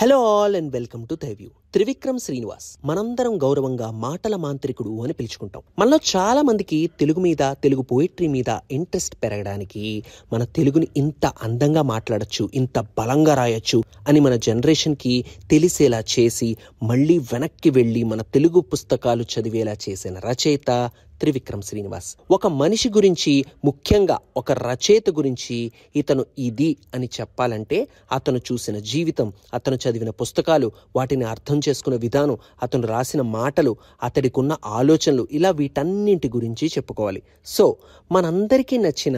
Hello all and welcome to thy view Trivikram Srinivas మనందరం గౌరవంగా మాటల మాంత్రికుడు అని పిలుచుకుంటాం మనలో చాలా మందికి తెలుగు మీద తెలుగు పోయిట్రీ మీద ఇంట్రెస్ట్ పెరగడానికి మన తెలుగుని ఇంత అందంగా మాట్లాడచ్చు ఇంత బలంగా రాయొచ్చు అని మన జనరేషన్కి తెలిసేలా చేసి మళ్ళీ వెనక్కి వెళ్ళి మన తెలుగు పుస్తకాలు చదివేలా చేసిన రచయిత త్రివిక్రమ్ శ్రీనివాస్ ఒక మనిషి గురించి ముఖ్యంగా ఒక రచయిత గురించి ఇతను ఇది అని చెప్పాలంటే అతను చూసిన జీవితం అతను చదివిన పుస్తకాలు వాటిని అర్థం చేసుకున్న విధానం అతను రాసిన మాటలు అతడికున్న ఆలోచనలు ఇలా వీటన్నింటి గురించి చెప్పుకోవాలి సో మనందరికీ నచ్చిన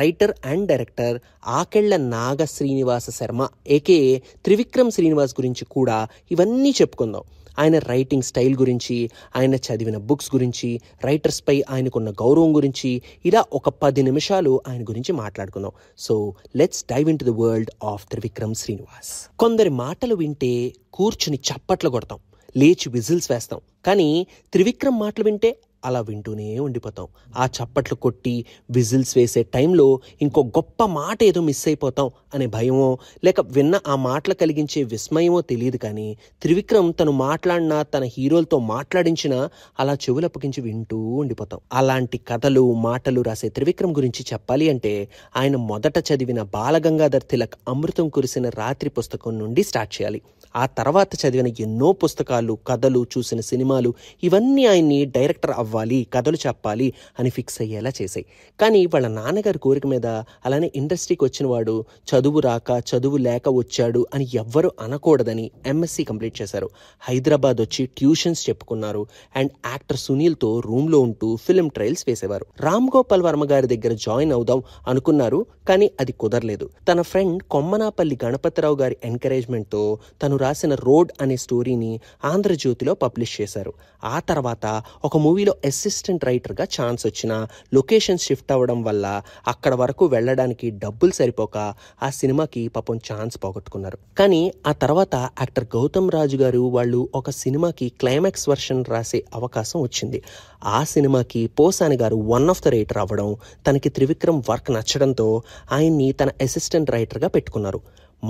writer and director Akella Naga Srinivasa Sharma aka Trivikram Srinivas గురించి కూడా ఇవన్నీ చెప్పుకుందాం ఆయన రైటింగ్ స్టైల్ గురించి ఆయన చదివిన బుక్స్ గురించి రైటర్స్పై ఆయనకున్న గౌరవం గురించి ఇలా ఒక పది నిమిషాలు ఆయన గురించి మాట్లాడుకుందాం so let's dive into the world of Trivikram Srinivas కొందరి మాటలు వింటే కూర్చుని చప్పట్లు కొడతాం లేచి విజిల్స్ వేస్తాం కానీ త్రివిక్రమ్ మాటలు వింటే అలా వింటూనే ఉండిపోతాం ఆ చప్పట్లు కొట్టి విజిల్స్ వేసే టైంలో ఇంకో గొప్ప మాట ఏదో మిస్ అయిపోతాం అనే భయమో లేక విన్న ఆ మాటలు కలిగించే విస్మయమో తెలియదు కానీ త్రివిక్రమ్ తను మాట్లాడిన తన హీరోలతో మాట్లాడించిన అలా చెవులప్పగించి వింటూ ఉండిపోతాం అలాంటి కథలు మాటలు రాసే త్రివిక్రమ్ గురించి చెప్పాలి అంటే ఆయన మొదట చదివిన బాలగంగాధర్ తిలక్ అమృతం కురిసిన రాత్రి పుస్తకం నుండి స్టార్ట్ చేయాలి ఆ తర్వాత చదివిన ఎన్నో పుస్తకాలు కథలు చూసిన సినిమాలు ఇవన్నీ ఆయన్ని డైరెక్టర్ అవ్వ అవ్వాలి కథలు చెప్పాలి అని ఫిక్స్ అయ్యేలా చేశాయి కానీ వాళ్ళ నాన్నగారి కోరిక మీద అలానే ఇండస్ట్రీకి వచ్చిన వాడు చదువు రాక చదువు లేక వచ్చాడు అని ఎవ్వరూ అనకూడదని ఎంఎస్సీ కంప్లీట్ చేశారు హైదరాబాద్ వచ్చి ట్యూషన్స్ చెప్పుకున్నారు అండ్ యాక్టర్ సునీల్తో రూమ్లో ఉంటూ ఫిల్మ్ ట్రయల్స్ వేసేవారు రామ్ గోపాల్ వర్మ గారి దగ్గర జాయిన్ అవుదాం అనుకున్నారు కానీ అది కుదరలేదు తన ఫ్రెండ్ కొమ్మనాపల్లి గణపతిరావు గారి ఎంకరేజ్మెంట్తో తను రాసిన రోడ్ అనే స్టోరీని ఆంధ్రజ్యోతిలో పబ్లిష్ చేశారు ఆ తర్వాత ఒక మూవీలో అసిస్టెంట్ రైటర్గా ఛాన్స్ వచ్చిన లొకేషన్ షిఫ్ట్ అవ్వడం వల్ల అక్కడ వరకు వెళ్ళడానికి డబ్బులు సరిపోక ఆ సినిమాకి పాపం ఛాన్స్ పోగొట్టుకున్నారు కానీ ఆ తర్వాత యాక్టర్ గౌతమ్ రాజు గారు వాళ్ళు ఒక సినిమాకి క్లైమాక్స్ వర్షన్ రాసే అవకాశం వచ్చింది ఆ సినిమాకి పోసాని గారు వన్ ఆఫ్ ద రైటర్ అవ్వడం తనకి త్రివిక్రమ్ వర్క్ నచ్చడంతో ఆయన్ని తన అసిస్టెంట్ రైటర్గా పెట్టుకున్నారు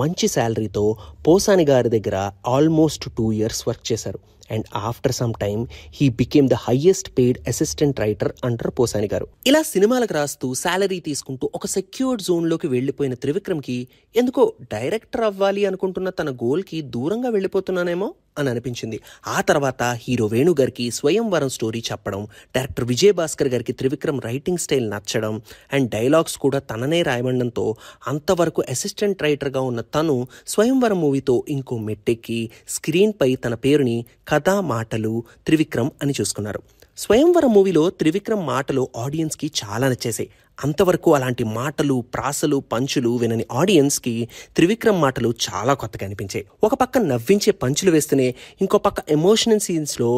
మంచి శాలరీతో పోసాని గారి దగ్గర ఆల్మోస్ట్ టూ ఇయర్స్ వర్క్ చేశారు and after some time he became the highest paid assistant writer under Posani గారు ఇలా సినిమాలకు రాస్తూ శాలరీ తీసుకుంటూ ఒక సెక్యూర్డ్ జోన్లోకి వెళ్ళిపోయిన త్రివిక్రమ్కి ఎందుకో డైరెక్టర్ అవ్వాలి అనుకుంటున్న తన గోల్కి దూరంగా వెళ్ళిపోతున్నానేమో అని అనిపించింది ఆ తర్వాత హీరో వేణు గారికి స్వయంవరం స్టోరీ చెప్పడం డైరెక్టర్ విజయ్ భాస్కర్ గారికి త్రివిక్రమ్ రైటింగ్ స్టైల్ నచ్చడం అండ్ డైలాగ్స్ కూడా తననే రాయమండంతో అంతవరకు అసిస్టెంట్ రైటర్గా ఉన్న తను స్వయంవరం మూవీతో ఇంకో మెట్టెక్కి స్క్రీన్పై తన పేరుని కథ కథ మాటలు త్రివిక్రమ్ అని చూసుకున్నారు స్వయంవర మూవీలో త్రివిక్రమ్ మాటలు ఆడియన్స్కి చాలా నచ్చేసాయి అంతవరకు అలాంటి మాటలు ప్రాసలు పంచులు వినని ఆడియన్స్కి త్రివిక్రమ్ మాటలు చాలా కొత్తగా అనిపించాయి ఒక పక్క నవ్వించే పంచులు వేస్తూనే ఇంకో పక్క ఎమోషనల్ సీన్స్లో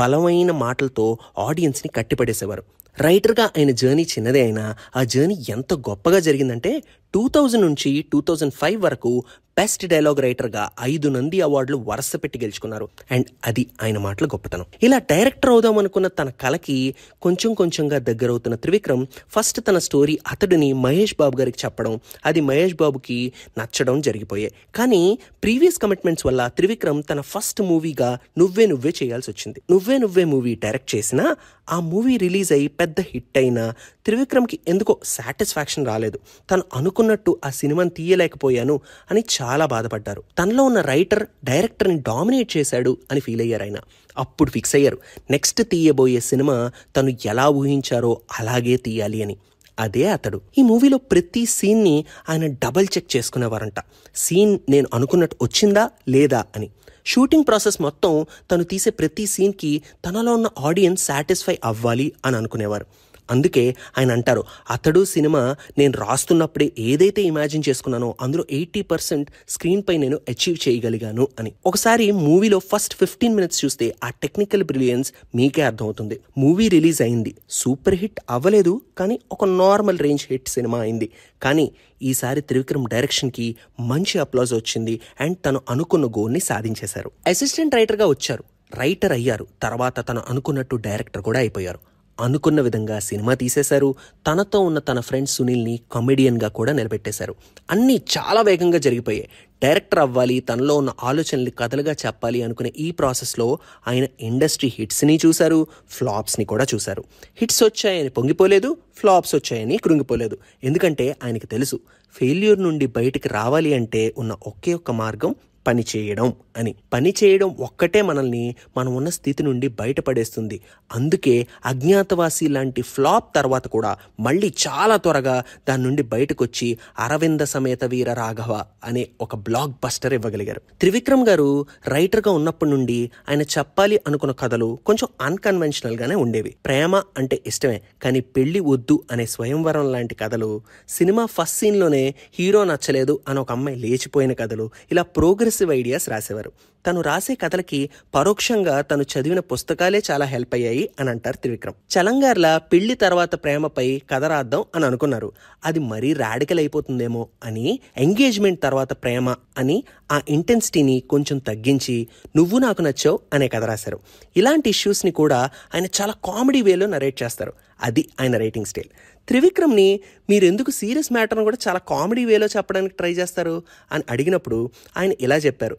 బలమైన మాటలతో ఆడియన్స్ని కట్టిపడేసేవారు రైటర్గా ఆయన జర్నీ చిన్నదే అయినా ఆ జర్నీ ఎంత గొప్పగా జరిగిందంటే టూ థౌజండ్ నుంచి టూ థౌజండ్ ఫైవ్ వరకు బెస్ట్ డైలాగ్ రైటర్గా ఐదు నంది అవార్డులు వరుస పెట్టి గెలుచుకున్నారు అండ్ అది ఆయన మాటల గొప్పతనం ఇలా డైరెక్టర్ అవుదాం అనుకున్న తన కళకి కొంచెం కొంచెంగా దగ్గరవుతున్న త్రివిక్రమ్ ఫస్ట్ తన స్టోరీ అతడిని మహేష్ బాబు గారికి చెప్పడం అది మహేష్ బాబుకి నచ్చడం జరిగిపోయాయి కానీ ప్రీవియస్ కమిట్మెంట్స్ వల్ల త్రివిక్రమ్ తన ఫస్ట్ మూవీగా నువ్వే నువ్వే చేయాల్సి వచ్చింది నువ్వే నువ్వే మూవీ డైరెక్ట్ చేసినా ఆ మూవీ రిలీజ్ అయ్యి పెద్ద హిట్ అయినా త్రివిక్రమ్కి ఎందుకో సాటిస్ఫాక్షన్ రాలేదు తను అనుకు అనుకున్నట్టు ఆ సినిమాని తీయలేకపోయాను అని చాలా బాధపడ్డారు తనలో ఉన్న రైటర్ డైరెక్టర్ని డామినేట్ చేశాడు అని ఫీల్ అయ్యారు ఆయన అప్పుడు ఫిక్స్ అయ్యారు నెక్స్ట్ తీయబోయే సినిమా తను ఎలా ఊహించారో అలాగే తీయాలి అని అదే అతడు ఈ మూవీలో ప్రతి సీన్ని ఆయన డబల్ చెక్ చేసుకునేవారంట సీన్ నేను అనుకున్నట్టు వచ్చిందా లేదా అని షూటింగ్ ప్రాసెస్ మొత్తం తను తీసే ప్రతి సీన్కి తనలో ఉన్న ఆడియన్స్ సాటిస్ఫై అవ్వాలి అని అనుకునేవారు అందుకే ఆయన అంటారు అతడు సినిమా నేను రాస్తున్నప్పుడే ఏదైతే ఇమాజిన్ చేసుకున్నానో అందులో ఎయిటీ పర్సెంట్ స్క్రీన్పై నేను అచీవ్ చేయగలిగాను అని ఒకసారి మూవీలో ఫస్ట్ ఫిఫ్టీన్ మినిట్స్ చూస్తే ఆ టెక్నికల్ బ్రిలియన్స్ మీకే అర్థమవుతుంది మూవీ రిలీజ్ అయింది సూపర్ హిట్ అవ్వలేదు కానీ ఒక నార్మల్ రేంజ్ హిట్ సినిమా అయింది కానీ ఈసారి త్రివిక్రమ్ డైరెక్షన్కి మంచి అప్లాజ్ వచ్చింది అండ్ తను అనుకున్న గోల్ని సాధించేశారు అసిస్టెంట్ రైటర్గా వచ్చారు రైటర్ అయ్యారు తర్వాత తను అనుకున్నట్టు డైరెక్టర్ కూడా అయిపోయారు అనుకున్న విధంగా సినిమా తీసేశారు తనతో ఉన్న తన ఫ్రెండ్ సునీల్ని కమెడియన్గా కూడా నిలబెట్టేశారు అన్నీ చాలా వేగంగా జరిగిపోయాయి డైరెక్టర్ అవ్వాలి తనలో ఉన్న ఆలోచనలు కథలుగా చెప్పాలి అనుకునే ఈ ప్రాసెస్లో ఆయన ఇండస్ట్రీ హిట్స్ని చూశారు ఫ్లాప్స్ని కూడా చూశారు హిట్స్ వచ్చాయని పొంగిపోలేదు ఫ్లాప్స్ వచ్చాయని కృంగిపోలేదు ఎందుకంటే ఆయనకి తెలుసు ఫెయిల్యూర్ నుండి బయటికి రావాలి అంటే ఉన్న ఒకే ఒక్క మార్గం పని చేయడం అని పని చేయడం ఒక్కటే మనల్ని మనం ఉన్న స్థితి నుండి బయటపడేస్తుంది అందుకే అజ్ఞాతవాసి లాంటి ఫ్లాప్ తర్వాత కూడా మళ్ళీ చాలా త్వరగా దాని నుండి బయటకు వచ్చి అరవింద సమేత వీర రాఘవ అనే ఒక బ్లాక్ బస్టర్ ఇవ్వగలిగారు త్రివిక్రమ్ గారు రైటర్గా ఉన్నప్పటి నుండి ఆయన చెప్పాలి అనుకున్న కథలు కొంచెం అన్కన్వెన్షనల్గానే ఉండేవి ప్రేమ అంటే ఇష్టమే కానీ పెళ్లి వద్దు అనే స్వయంవరం లాంటి కథలు సినిమా ఫస్ట్ సీన్లోనే హీరో నచ్చలేదు అని ఒక అమ్మాయి లేచిపోయిన కథలు ఇలా ప్రోగ్రెస్ ఎగ్రెసివ్ ఐడియాస్ రాసేవారు తను రాసే కథలకి పరోక్షంగా తను చదివిన పుస్తకాలే చాలా హెల్ప్ అయ్యాయి అని అంటారు త్రివిక్రమ్ చలంగార్ల పెళ్లి తర్వాత ప్రేమపై కథ రాద్దాం అని అనుకున్నారు అది మరీ రాడికల్ అయిపోతుందేమో అని ఎంగేజ్మెంట్ తర్వాత ప్రేమ అని ఆ ఇంటెన్సిటీని కొంచెం తగ్గించి నువ్వు నాకు నచ్చావు అనే కథ రాశారు ఇలాంటి ఇష్యూస్ని కూడా ఆయన చాలా కామెడీ వేలో నరేట్ చేస్తారు అది ఆయన రైటింగ్ స్టైల్ త్రివిక్రమ్ని మీరెందుకు సీరియస్ మ్యాటర్ను కూడా చాలా కామెడీ వేలో చెప్పడానికి ట్రై చేస్తారు అని అడిగినప్పుడు ఆయన ఇలా చెప్పారు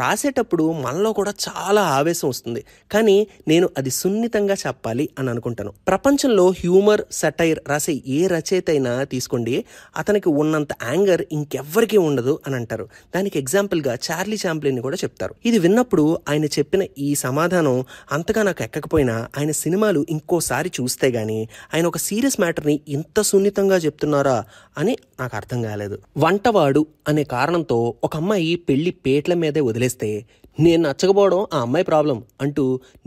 రాసేటప్పుడు మనలో కూడా చాలా ఆవేశం వస్తుంది కానీ నేను అది సున్నితంగా చెప్పాలి అని అనుకుంటాను ప్రపంచంలో హ్యూమర్ సటైర్ రాసే ఏ రచయిత అయినా తీసుకోండి అతనికి ఉన్నంత యాంగర్ ఇంకెవ్వరికీ ఉండదు అని అంటారు దానికి ఎగ్జాంపుల్గా చార్లీ చాంప్లిన్ కూడా చెప్తారు ఇది విన్నప్పుడు ఆయన చెప్పిన ఈ సమాధానం అంతగా నాకు ఎక్కకపోయినా ఆయన సినిమాలు ఇంకోసారి చూస్తే గాని ఆయన ఒక సీరియస్ మ్యాటర్ని ఇంత సున్నితంగా చెప్తున్నారా అని నాకు అర్థం కాలేదు వంటవాడు అనే కారణంతో ఒక అమ్మాయి పెళ్లి పేట్ల మీదే వదిలి వదిలేస్తే నేను నచ్చకపోవడం ఆ అమ్మాయి ప్రాబ్లం అంటూ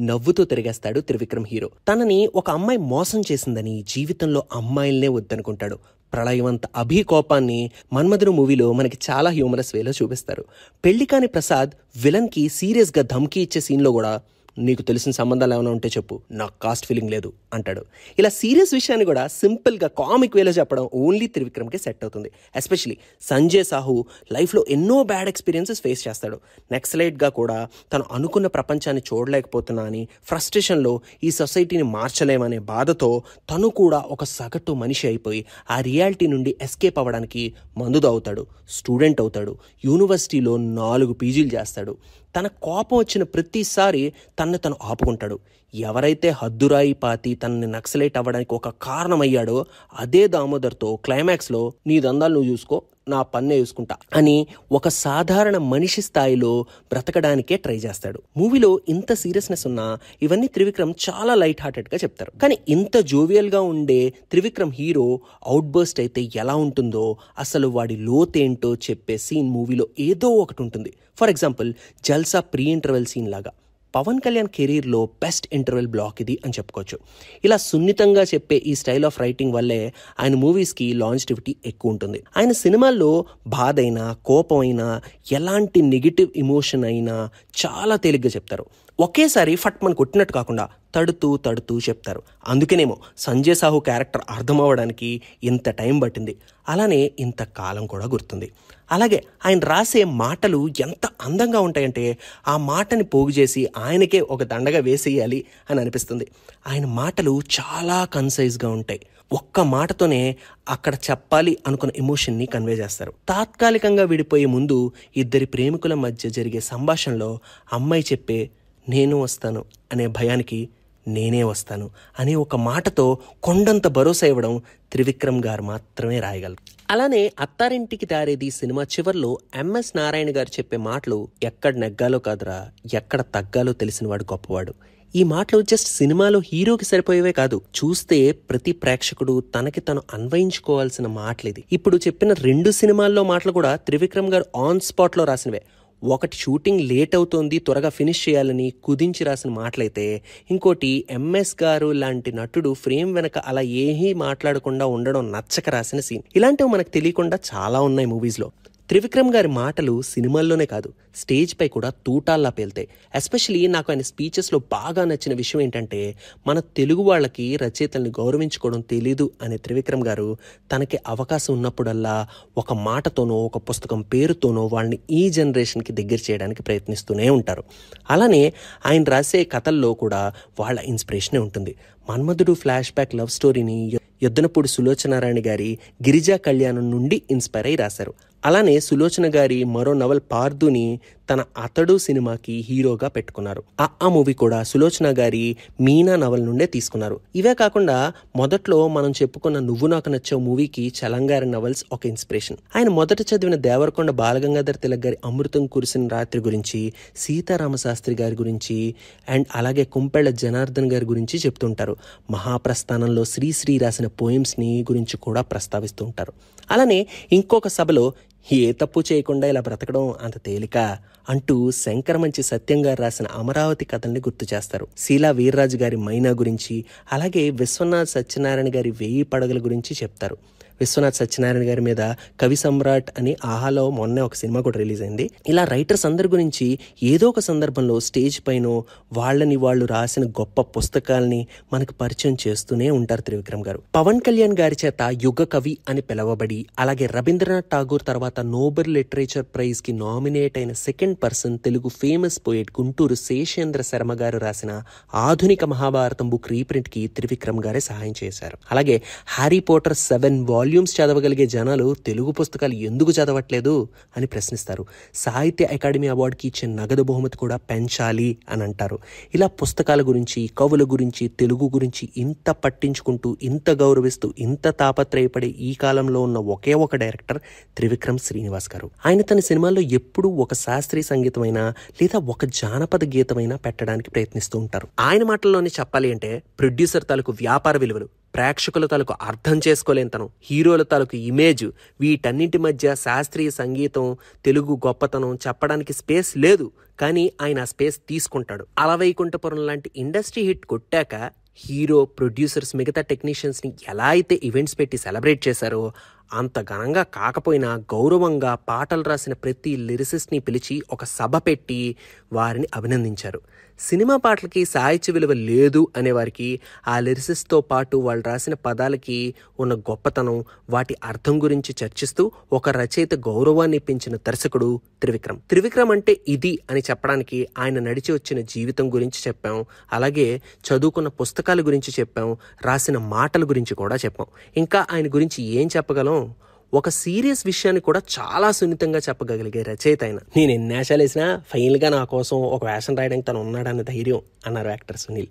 నవ్వుతూ తిరిగేస్తాడు త్రివిక్రమ్ హీరో తనని ఒక అమ్మాయి మోసం చేసిందని జీవితంలో అమ్మాయిల్నే వద్దనుకుంటాడు ప్రళయవంత అభి కోపాన్ని మన్మధుర మూవీలో మనకి చాలా హ్యూమరస్ వేలో చూపిస్తారు పెళ్లి కాని ప్రసాద్ సీరియస్ సీరియస్గా ధమ్కీ ఇచ్చే సీన్లో కూడా నీకు తెలిసిన సంబంధాలు ఏమైనా ఉంటే చెప్పు నాకు కాస్ట్ ఫీలింగ్ లేదు అంటాడు ఇలా సీరియస్ విషయాన్ని కూడా సింపుల్గా కామిక్ వేలో చెప్పడం ఓన్లీ త్రివిక్రమ్కే సెట్ అవుతుంది ఎస్పెషలీ సంజయ్ సాహు లైఫ్లో ఎన్నో బ్యాడ్ ఎక్స్పీరియన్సెస్ ఫేస్ చేస్తాడు లైట్గా కూడా తను అనుకున్న ప్రపంచాన్ని చూడలేకపోతున్నా అని ఫ్రస్ట్రేషన్లో ఈ సొసైటీని మార్చలేమనే బాధతో తను కూడా ఒక సగటు మనిషి అయిపోయి ఆ రియాలిటీ నుండి ఎస్కేప్ అవ్వడానికి మందుదవుతాడు అవుతాడు స్టూడెంట్ అవుతాడు యూనివర్సిటీలో నాలుగు పీజీలు చేస్తాడు తన కోపం వచ్చిన ప్రతిసారి తనను తను ఆపుకుంటాడు ఎవరైతే హద్దురాయి పాతి తనని నక్సలైట్ అవ్వడానికి ఒక కారణమయ్యాడో అదే దామోదర్తో క్లైమాక్స్లో నీ దందాలు నువ్వు చూసుకో నా పన్నే చూసుకుంటా అని ఒక సాధారణ మనిషి స్థాయిలో బ్రతకడానికే ట్రై చేస్తాడు మూవీలో ఇంత సీరియస్నెస్ ఉన్నా ఇవన్నీ త్రివిక్రమ్ చాలా లైట్ హార్టెడ్గా చెప్తారు కానీ ఇంత జోవియల్గా ఉండే త్రివిక్రమ్ హీరో అవుట్ బర్స్ట్ అయితే ఎలా ఉంటుందో అసలు వాడి లోతేంటో చెప్పే సీన్ మూవీలో ఏదో ఒకటి ఉంటుంది for example Jalsa pre interval scene లాగా పవన్ కళ్యాణ్ కెరీర్లో బెస్ట్ ఇంటర్వెల్ బ్లాక్ ఇది అని చెప్పుకోవచ్చు ఇలా సున్నితంగా చెప్పే ఈ స్టైల్ ఆఫ్ రైటింగ్ వల్లే ఆయన మూవీస్కి లాంజిటివిటీ ఎక్కువ ఉంటుంది ఆయన సినిమాల్లో బాధ అయినా కోపం అయినా ఎలాంటి నెగిటివ్ ఇమోషన్ అయినా చాలా తేలిగ్గా చెప్తారు ఒకేసారి ఫట్మన్ కొట్టినట్టు కాకుండా తడుతూ తడుతూ చెప్తారు అందుకేనేమో సంజయ్ సాహు క్యారెక్టర్ అర్థం అవ్వడానికి ఇంత టైం పట్టింది అలానే ఇంత కాలం కూడా గుర్తుంది అలాగే ఆయన రాసే మాటలు ఎంత అందంగా ఉంటాయంటే ఆ మాటని పోగు చేసి ఆయనకే ఒక దండగా వేసేయాలి అని అనిపిస్తుంది ఆయన మాటలు చాలా కన్సైజ్గా ఉంటాయి ఒక్క మాటతోనే అక్కడ చెప్పాలి అనుకున్న ఎమోషన్ని కన్వే చేస్తారు తాత్కాలికంగా విడిపోయే ముందు ఇద్దరి ప్రేమికుల మధ్య జరిగే సంభాషణలో అమ్మాయి చెప్పే నేను వస్తాను అనే భయానికి నేనే వస్తాను అనే ఒక మాటతో కొండంత భరోసా ఇవ్వడం త్రివిక్రమ్ గారు మాత్రమే రాయగలరు అలానే అత్తారింటికి దారేది సినిమా చివరిలో ఎంఎస్ నారాయణ గారు చెప్పే మాటలు ఎక్కడ నెగ్గాలో కాదురా ఎక్కడ తగ్గాలో తెలిసినవాడు గొప్పవాడు ఈ మాటలు జస్ట్ సినిమాలో హీరోకి సరిపోయేవే కాదు చూస్తే ప్రతి ప్రేక్షకుడు తనకి తను అన్వయించుకోవాల్సిన మాటలు ఇది ఇప్పుడు చెప్పిన రెండు సినిమాల్లో మాటలు కూడా త్రివిక్రమ్ గారు ఆన్ స్పాట్లో రాసినవే ఒకటి షూటింగ్ లేట్ అవుతోంది త్వరగా ఫినిష్ చేయాలని కుదించి రాసిన మాటలైతే ఇంకోటి ఎంఎస్ గారు లాంటి నటుడు ఫ్రేమ్ వెనక అలా ఏమీ మాట్లాడకుండా ఉండడం నచ్చక రాసిన సీన్ ఇలాంటివి మనకు తెలియకుండా చాలా ఉన్నాయి మూవీస్లో త్రివిక్రమ్ గారి మాటలు సినిమాల్లోనే కాదు స్టేజ్ పై కూడా తూటాల్లా పేలుతాయి ఎస్పెషలీ నాకు ఆయన స్పీచెస్లో బాగా నచ్చిన విషయం ఏంటంటే మన తెలుగు వాళ్ళకి రచయితల్ని గౌరవించుకోవడం తెలీదు అనే త్రివిక్రమ్ గారు తనకి అవకాశం ఉన్నప్పుడల్లా ఒక మాటతోనో ఒక పుస్తకం పేరుతోనో వాళ్ళని ఈ జనరేషన్కి దగ్గర చేయడానికి ప్రయత్నిస్తూనే ఉంటారు అలానే ఆయన రాసే కథల్లో కూడా వాళ్ళ ఇన్స్పిరేషనే ఉంటుంది మన్మధుడు ఫ్లాష్ బ్యాక్ లవ్ స్టోరీని యొద్దనపూడి సులోచనారాయణ గారి గిరిజా కళ్యాణం నుండి ఇన్స్పైర్ అయి రాశారు అలానే సులోచన గారి మరో నవల్ పార్దుని తన అతడు సినిమాకి హీరోగా పెట్టుకున్నారు ఆ ఆ మూవీ కూడా సులోచన గారి మీనా నవల్ నుండే తీసుకున్నారు ఇవే కాకుండా మొదట్లో మనం చెప్పుకున్న నువ్వు నాకు నచ్చే మూవీకి చలంగారి నవల్స్ ఒక ఇన్స్పిరేషన్ ఆయన మొదట చదివిన దేవరకొండ బాలగంగాధర్ తిలక్ గారి అమృతం కురిసిన రాత్రి గురించి సీతారామ శాస్త్రి గారి గురించి అండ్ అలాగే కుంపెళ్ళ జనార్దన్ గారి గురించి చెప్తుంటారు మహాప్రస్థానంలో శ్రీశ్రీ రాసిన పోయిమ్స్ని గురించి కూడా ప్రస్తావిస్తూ ఉంటారు అలానే ఇంకొక సభలో ఏ తప్పు చేయకుండా ఇలా బ్రతకడం అంత తేలిక అంటూ శంకరమంచి సత్యం గారు రాసిన అమరావతి కథల్ని గుర్తు చేస్తారు శీలా వీర్రాజు గారి మైనా గురించి అలాగే విశ్వనాథ్ సత్యనారాయణ గారి వెయ్యి పడగల గురించి చెప్తారు విశ్వనాథ్ సత్యనారాయణ గారి మీద కవి సమ్రాట్ అని ఆహాలో మొన్నే ఒక సినిమా కూడా రిలీజ్ అయింది ఇలా రైటర్స్ అందరి గురించి ఏదో ఒక సందర్భంలో స్టేజ్ పైన వాళ్ళని వాళ్ళు రాసిన గొప్ప పుస్తకాల్ని మనకు పరిచయం చేస్తూనే ఉంటారు త్రివిక్రమ్ గారు పవన్ కళ్యాణ్ గారి చేత యుగ కవి అని పిలవబడి అలాగే రవీంద్రనాథ్ ఠాగూర్ తర్వాత నోబెల్ లిటరేచర్ ప్రైజ్ కి నామినేట్ అయిన second person Telugu famous poet Guntur Seshendra Sharma గారు రాసిన ఆధునిక మహాభారతం బుక్ రీప్రింట్కి త్రివిక్రమ్ గారే సహాయం చేశారు అలాగే హ్యారీ పోటర్ సెవెన్ వాల్యూమ్స్ చదవగలిగే జనాలు తెలుగు పుస్తకాలు ఎందుకు చదవట్లేదు అని ప్రశ్నిస్తారు సాహిత్య అకాడమీ అవార్డుకి ఇచ్చే నగదు బహుమతి కూడా పెంచాలి అని అంటారు ఇలా పుస్తకాల గురించి కవుల గురించి తెలుగు గురించి ఇంత పట్టించుకుంటూ ఇంత గౌరవిస్తూ ఇంత తాపత్రయపడే ఈ కాలంలో ఉన్న ఒకే ఒక డైరెక్టర్ త్రివిక్రమ్ శ్రీనివాస్ గారు ఆయన తన సినిమాల్లో ఎప్పుడూ ఒక శాస్త్రీయ సంగీతమైనా లేదా ఒక జానపద గీతమైనా పెట్టడానికి ప్రయత్నిస్తూ ఉంటారు ఆయన మాటల్లోనే చెప్పాలి అంటే ప్రొడ్యూసర్ తాలూకు వ్యాపార విలువలు ప్రేక్షకుల తాలూకు అర్థం చేసుకోలేనితనం హీరోల తాలూకు ఇమేజ్ వీటన్నింటి మధ్య శాస్త్రీయ సంగీతం తెలుగు గొప్పతనం చెప్పడానికి స్పేస్ లేదు కానీ ఆయన స్పేస్ తీసుకుంటాడు అలవైకుంఠపురం లాంటి ఇండస్ట్రీ హిట్ కొట్టాక హీరో ప్రొడ్యూసర్స్ మిగతా టెక్నీషియన్స్ని ఎలా అయితే ఈవెంట్స్ పెట్టి సెలబ్రేట్ చేశారో అంత ఘనంగా కాకపోయినా గౌరవంగా పాటలు రాసిన ప్రతి లిరిసిస్ట్ని పిలిచి ఒక సభ పెట్టి వారిని అభినందించారు సినిమా పాటలకి సాహిత్య విలువ లేదు అనేవారికి ఆ లిరిసిస్తో పాటు వాళ్ళు రాసిన పదాలకి ఉన్న గొప్పతనం వాటి అర్థం గురించి చర్చిస్తూ ఒక రచయిత గౌరవాన్ని పెంచిన దర్శకుడు త్రివిక్రమ్ త్రివిక్రమ్ అంటే ఇది అని చెప్పడానికి ఆయన నడిచి వచ్చిన జీవితం గురించి చెప్పాం అలాగే చదువుకున్న పుస్తకాల గురించి చెప్పాం రాసిన మాటల గురించి కూడా చెప్పాం ఇంకా ఆయన గురించి ఏం చెప్పగలం ఒక సీరియస్ విషయాన్ని కూడా చాలా సున్నితంగా చెప్పగలిగే రచయిత ఆయన నేను ఎన్ని వేసినా ఫైనల్గా నా కోసం ఒక వేషం రాయడానికి తను ఉన్నాడన్న ధైర్యం అన్నారు యాక్టర్ సునీల్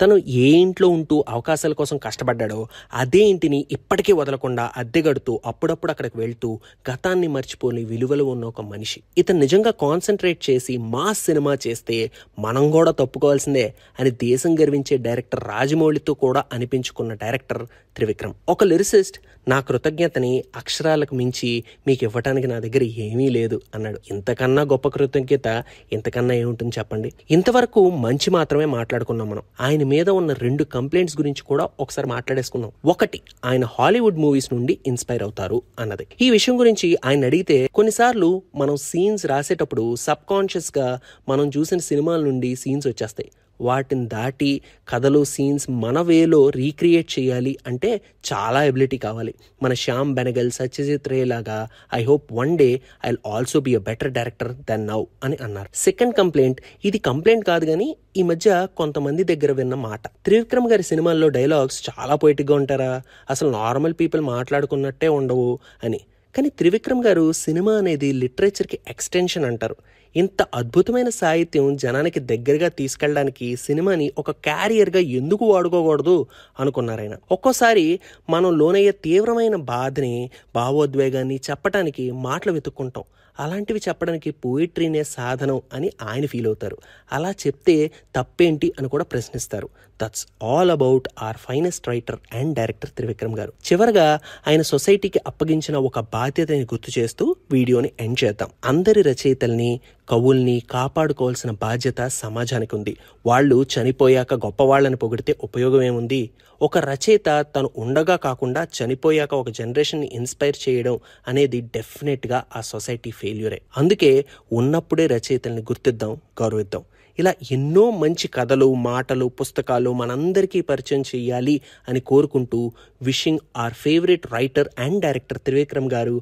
తను ఏ ఇంట్లో ఉంటూ అవకాశాల కోసం కష్టపడ్డాడో అదే ఇంటిని ఇప్పటికీ వదలకుండా అద్దెగడుతూ అప్పుడప్పుడు అక్కడికి వెళ్తూ గతాన్ని మర్చిపోని విలువలు ఉన్న ఒక మనిషి ఇతను నిజంగా కాన్సన్ట్రేట్ చేసి మాస్ సినిమా చేస్తే మనం కూడా తప్పుకోవాల్సిందే అని దేశం గర్వించే డైరెక్టర్ రాజమౌళితో కూడా అనిపించుకున్న డైరెక్టర్ త్రివిక్రమ్ ఒక లిరిసిస్ట్ నా కృతజ్ఞతని అక్షరాలకు మించి మీకు ఇవ్వటానికి నా దగ్గర ఏమీ లేదు అన్నాడు ఇంతకన్నా గొప్ప కృతజ్ఞత ఇంతకన్నా ఏముంటుంది చెప్పండి ఇంతవరకు మంచి మాత్రమే మాట్లాడుకున్నాం మనం ఆయన ఆయన మీద ఉన్న రెండు కంప్లైంట్స్ గురించి కూడా ఒకసారి మాట్లాడేసుకున్నాం ఒకటి ఆయన హాలీవుడ్ మూవీస్ నుండి ఇన్స్పైర్ అవుతారు అన్నది ఈ విషయం గురించి ఆయన అడిగితే కొన్నిసార్లు మనం సీన్స్ రాసేటప్పుడు సబ్ కాన్షియస్ గా మనం చూసిన సినిమాల నుండి సీన్స్ వచ్చేస్తాయి వాటిని దాటి కథలు సీన్స్ మన వేలో రీక్రియేట్ చేయాలి అంటే చాలా ఎబిలిటీ కావాలి మన శ్యామ్ బెనగల్ సత్యజిత్ రే లాగా I hope one day I also be a better director than now అని అన్నారు సెకండ్ కంప్లైంట్ ఇది కంప్లైంట్ కాదు కానీ ఈ మధ్య కొంతమంది దగ్గర విన్న మాట త్రివిక్రమ్ గారి సినిమాల్లో డైలాగ్స్ చాలా పొయిటిక్గా ఉంటారా అసలు నార్మల్ పీపుల్ మాట్లాడుకున్నట్టే ఉండవు అని కానీ త్రివిక్రమ్ గారు సినిమా అనేది లిటరేచర్కి ఎక్స్టెన్షన్ అంటారు ఇంత అద్భుతమైన సాహిత్యం జనానికి దగ్గరగా తీసుకెళ్ళడానికి సినిమాని ఒక క్యారియర్గా ఎందుకు వాడుకోకూడదు అనుకున్నారాయన ఒక్కోసారి మనం లోనయ్యే తీవ్రమైన బాధని భావోద్వేగాన్ని చెప్పడానికి మాటలు వెతుక్కుంటాం అలాంటివి చెప్పడానికి పోయిట్రీనే సాధనం అని ఆయన ఫీల్ అవుతారు అలా చెప్తే తప్పేంటి అని కూడా ప్రశ్నిస్తారు that's all about our finest writer and director Trivikram గారు చివరగా ఆయన సొసైటీకి అప్పగించిన ఒక బాధ్యతని గుర్తు చేస్తూ వీడియోని ఎండ్ చేద్దాం అందరి రచయితల్ని కవుల్ని కాపాడుకోవాల్సిన బాధ్యత సమాజానికి ఉంది వాళ్ళు చనిపోయాక వాళ్ళని పొగిడితే ఉపయోగం ఏముంది ఒక రచయిత తను ఉండగా కాకుండా చనిపోయాక ఒక జనరేషన్ని ఇన్స్పైర్ చేయడం అనేది డెఫినెట్గా ఆ సొసైటీ ఫెయిల్యూరే అందుకే ఉన్నప్పుడే రచయితల్ని గుర్తిద్దాం గౌరవిద్దాం ఇలా ఎన్నో మంచి కథలు మాటలు పుస్తకాలు మనందరికీ పరిచయం చేయాలి అని కోరుకుంటూ wishing our favourite writer and director Trivikram గారు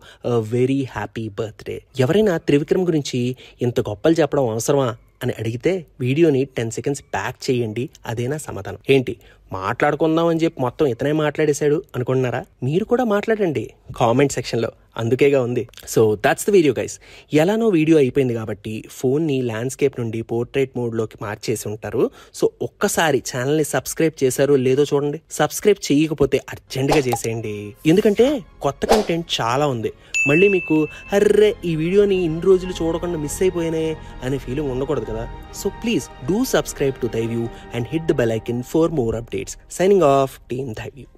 వెరీ హ్యాపీ బర్త్డే ఎవరైనా త్రివిక్రమ్ గురించి ఇంత గొప్పలు చెప్పడం అవసరమా అని అడిగితే వీడియోని టెన్ సెకండ్స్ ప్యాక్ చేయండి అదే నా సమాధానం ఏంటి మాట్లాడుకుందాం అని చెప్పి మొత్తం ఇతనే మాట్లాడేశాడు అనుకుంటున్నారా మీరు కూడా మాట్లాడండి కామెంట్ సెక్షన్లో అందుకేగా ఉంది so that's the video guys ఎలానో వీడియో అయిపోయింది కాబట్టి ఫోన్ని ల్యాండ్స్కేప్ నుండి పోర్ట్రేట్ మోడ్లోకి మార్చేసి ఉంటారు సో ఒక్కసారి ఛానల్ని సబ్స్క్రైబ్ చేశారో లేదో చూడండి సబ్స్క్రైబ్ చేయకపోతే అర్జెంటుగా చేసేయండి ఎందుకంటే కొత్త కంటెంట్ చాలా ఉంది మళ్ళీ మీకు అర్రే ఈ వీడియోని ఇన్ని రోజులు చూడకుండా మిస్ అయిపోయినాయి అనే ఫీలింగ్ ఉండకూడదు కదా so please do subscribe to thy view and hit the bell icon for more update updates. Signing off, Team Thai